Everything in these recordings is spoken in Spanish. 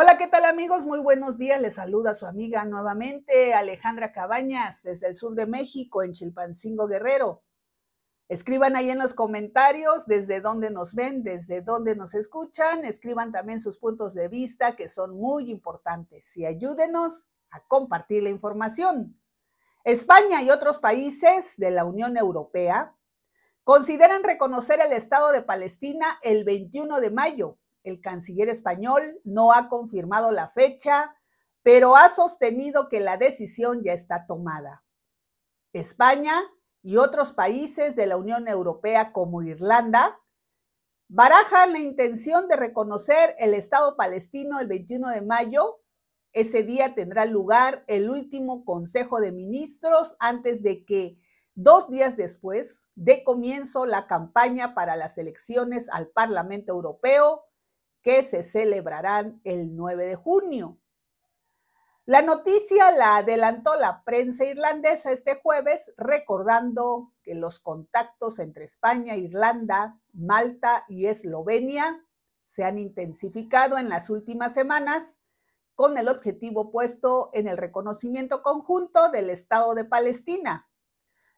Hola, ¿qué tal amigos? Muy buenos días. Les saluda su amiga nuevamente Alejandra Cabañas desde el sur de México, en Chilpancingo Guerrero. Escriban ahí en los comentarios desde dónde nos ven, desde dónde nos escuchan. Escriban también sus puntos de vista que son muy importantes y ayúdenos a compartir la información. España y otros países de la Unión Europea consideran reconocer el Estado de Palestina el 21 de mayo el canciller español no ha confirmado la fecha, pero ha sostenido que la decisión ya está tomada. España y otros países de la Unión Europea como Irlanda barajan la intención de reconocer el Estado palestino el 21 de mayo. Ese día tendrá lugar el último Consejo de Ministros antes de que dos días después dé comienzo la campaña para las elecciones al Parlamento Europeo que se celebrarán el 9 de junio. La noticia la adelantó la prensa irlandesa este jueves, recordando que los contactos entre España, Irlanda, Malta y Eslovenia se han intensificado en las últimas semanas con el objetivo puesto en el reconocimiento conjunto del Estado de Palestina.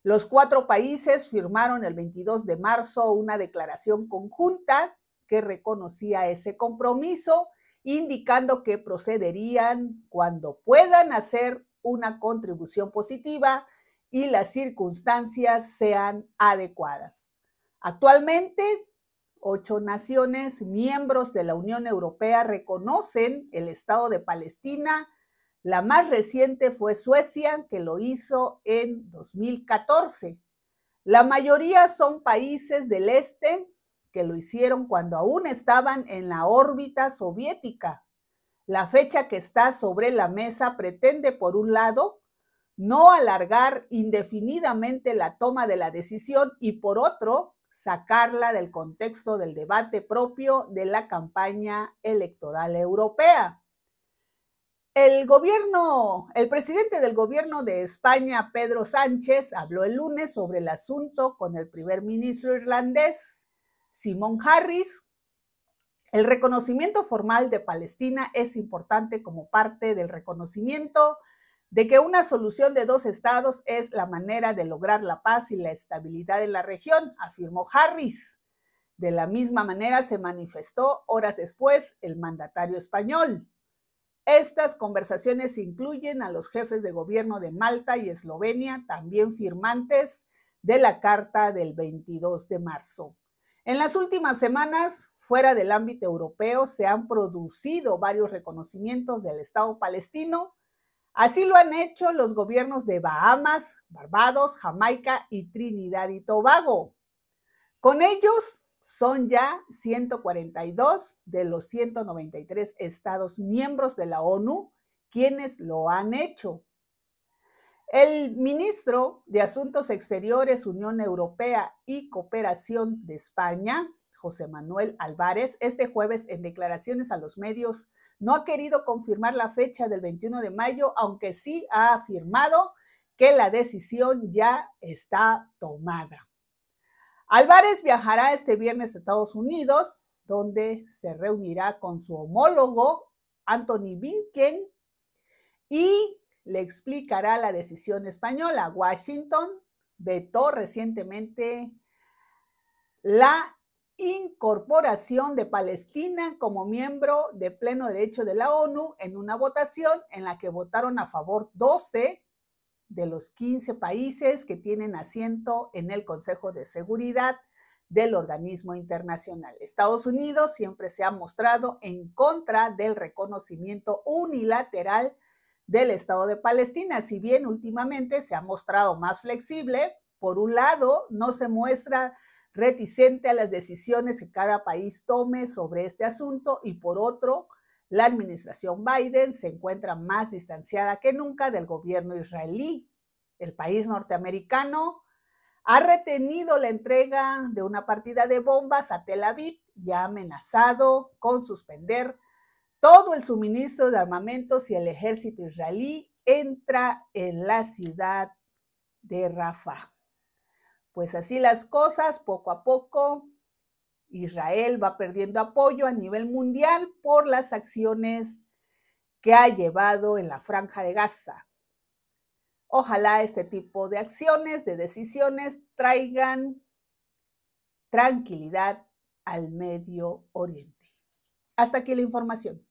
Los cuatro países firmaron el 22 de marzo una declaración conjunta que reconocía ese compromiso, indicando que procederían cuando puedan hacer una contribución positiva y las circunstancias sean adecuadas. Actualmente, ocho naciones miembros de la Unión Europea reconocen el Estado de Palestina. La más reciente fue Suecia, que lo hizo en 2014. La mayoría son países del este, que lo hicieron cuando aún estaban en la órbita soviética. La fecha que está sobre la mesa pretende, por un lado, no alargar indefinidamente la toma de la decisión y, por otro, sacarla del contexto del debate propio de la campaña electoral europea. El gobierno, el presidente del gobierno de España, Pedro Sánchez, habló el lunes sobre el asunto con el primer ministro irlandés, Simón Harris, el reconocimiento formal de Palestina es importante como parte del reconocimiento de que una solución de dos estados es la manera de lograr la paz y la estabilidad en la región, afirmó Harris. De la misma manera se manifestó horas después el mandatario español. Estas conversaciones incluyen a los jefes de gobierno de Malta y Eslovenia, también firmantes de la Carta del 22 de marzo. En las últimas semanas, fuera del ámbito europeo, se han producido varios reconocimientos del Estado palestino. Así lo han hecho los gobiernos de Bahamas, Barbados, Jamaica y Trinidad y Tobago. Con ellos son ya 142 de los 193 estados miembros de la ONU quienes lo han hecho. El ministro de Asuntos Exteriores, Unión Europea y Cooperación de España, José Manuel Álvarez, este jueves en declaraciones a los medios, no ha querido confirmar la fecha del 21 de mayo, aunque sí ha afirmado que la decisión ya está tomada. Álvarez viajará este viernes a Estados Unidos, donde se reunirá con su homólogo, Anthony Blinken, y le explicará la decisión española. Washington vetó recientemente la incorporación de Palestina como miembro de pleno derecho de la ONU en una votación en la que votaron a favor 12 de los 15 países que tienen asiento en el Consejo de Seguridad del organismo internacional. Estados Unidos siempre se ha mostrado en contra del reconocimiento unilateral del Estado de Palestina. Si bien últimamente se ha mostrado más flexible, por un lado, no se muestra reticente a las decisiones que cada país tome sobre este asunto y por otro, la administración Biden se encuentra más distanciada que nunca del gobierno israelí. El país norteamericano ha retenido la entrega de una partida de bombas a Tel Aviv y ha amenazado con suspender todo el suministro de armamentos y el ejército israelí entra en la ciudad de Rafah. Pues así las cosas, poco a poco, Israel va perdiendo apoyo a nivel mundial por las acciones que ha llevado en la franja de Gaza. Ojalá este tipo de acciones, de decisiones, traigan tranquilidad al Medio Oriente. Hasta aquí la información.